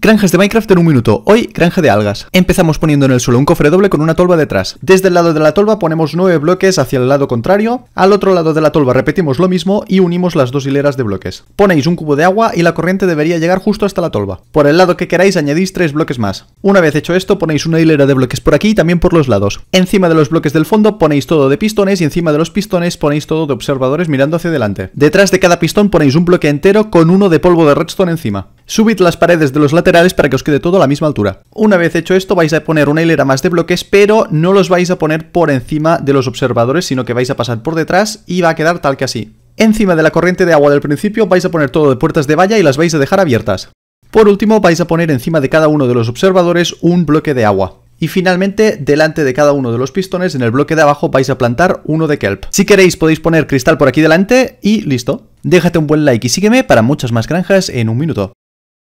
Granjas de Minecraft en un minuto. Hoy, granja de algas. Empezamos poniendo en el suelo un cofre doble con una tolva detrás. Desde el lado de la tolva ponemos nueve bloques hacia el lado contrario. Al otro lado de la tolva repetimos lo mismo y unimos las dos hileras de bloques. Ponéis un cubo de agua y la corriente debería llegar justo hasta la tolva. Por el lado que queráis añadís tres bloques más. Una vez hecho esto ponéis una hilera de bloques por aquí y también por los lados. Encima de los bloques del fondo ponéis todo de pistones y encima de los pistones ponéis todo de observadores mirando hacia adelante. Detrás de cada pistón ponéis un bloque entero con uno de polvo de redstone encima. Subid las paredes de los laterales para que os quede todo a la misma altura. Una vez hecho esto vais a poner una hilera más de bloques, pero no los vais a poner por encima de los observadores, sino que vais a pasar por detrás y va a quedar tal que así. Encima de la corriente de agua del principio vais a poner todo de puertas de valla y las vais a dejar abiertas. Por último vais a poner encima de cada uno de los observadores un bloque de agua. Y finalmente, delante de cada uno de los pistones, en el bloque de abajo vais a plantar uno de kelp. Si queréis podéis poner cristal por aquí delante y listo. Déjate un buen like y sígueme para muchas más granjas en un minuto.